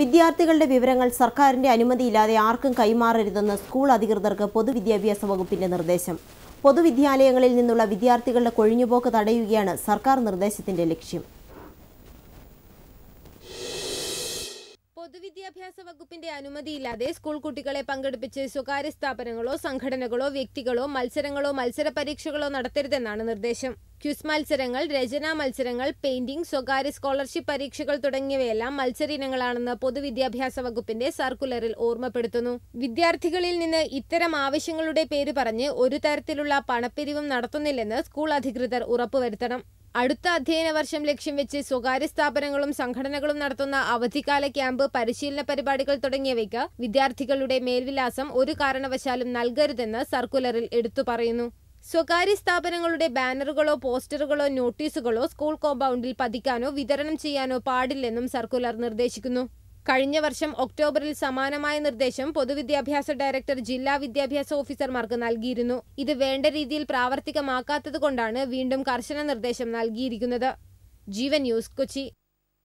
വിദ്യാർത്ഥികളുടെ വിവരങ്ങൾ സർക്കാരിന്റെ അനുമതിയില്ലാതെ ആർക്കും കൈമാറരുതെന്ന് സ്കൂൾ അധികൃതർക്ക് പൊതുവിദ്യാഭ്യാസ വകുപ്പിന്റെ നിർദ്ദേശം പൊതുവിദ്യാലയങ്ങളിൽ നിന്നുള്ള വിദ്യാർത്ഥികളുടെ കൊഴിഞ്ഞുപോക്ക് തടയുകയാണ് സർക്കാർ നിർദ്ദേശത്തിന്റെ ലക്ഷ്യം പൊതുവിദ്യാഭ്യാസ വകുപ്പിന്റെ അനുമതിയില്ലാതെ സ്കൂൾ കുട്ടികളെ പങ്കെടുപ്പിച്ച് സ്വകാര്യ സ്ഥാപനങ്ങളോ സംഘടനകളോ വ്യക്തികളോ മത്സരങ്ങളോ മത്സര പരീക്ഷകളോ നടത്തരുതെന്നാണ് നിർദ്ദേശം ക്യൂസ് മത്സരങ്ങൾ രചനാ മത്സരങ്ങൾ പെയിന്റിംഗ് സ്വകാര്യ സ്കോളർഷിപ്പ് പരീക്ഷകൾ തുടങ്ങിയവയെല്ലാം മത്സരിനങ്ങളാണെന്ന് പൊതുവിദ്യാഭ്യാസ വകുപ്പിന്റെ സർക്കുലറിൽ ഓർമ്മപ്പെടുത്തുന്നു വിദ്യാർത്ഥികളിൽ നിന്ന് ഇത്തരം ആവശ്യങ്ങളുടെ പേര് പറഞ്ഞ് ഒരു തരത്തിലുള്ള പണപ്പിരിവും നടത്തുന്നില്ലെന്ന് സ്കൂൾ അധികൃതർ ഉറപ്പുവരുത്തണം അടുത്ത അധ്യയന വർഷം ലക്ഷ്യം വെച്ച് സ്വകാര്യ സ്ഥാപനങ്ങളും സംഘടനകളും നടത്തുന്ന അവധിക്കാല ക്യാമ്പ് പരിശീലന പരിപാടികൾ തുടങ്ങിയവയ്ക്ക് വിദ്യാർത്ഥികളുടെ മേൽവിലാസം ഒരു കാരണവശാലും നൽകരുതെന്ന് സർക്കുലറിൽ എടുത്തു പറയുന്നു സ്വകാര്യ സ്ഥാപനങ്ങളുടെ ബാനറുകളോ പോസ്റ്ററുകളോ നോട്ടീസുകളോ സ്കൂൾ കോമ്പൗണ്ടിൽ പതിക്കാനോ വിതരണം ചെയ്യാനോ പാടില്ലെന്നും സർക്കുലർ നിർദ്ദേശിക്കുന്നു കഴിഞ്ഞ വർഷം ഒക്ടോബറിൽ സമാനമായ നിർദ്ദേശം പൊതുവിദ്യാഭ്യാസ ഡയറക്ടർ ജില്ലാ വിദ്യാഭ്യാസ ഓഫീസർമാർക്ക് നൽകിയിരുന്നു ഇത് വേണ്ട രീതിയിൽ പ്രാവർത്തികമാക്കാത്തതുകൊണ്ടാണ് വീണ്ടും കർശന നിർദ്ദേശം നൽകിയിരിക്കുന്നത് ജീവൻ ന്യൂസ് കൊച്ചി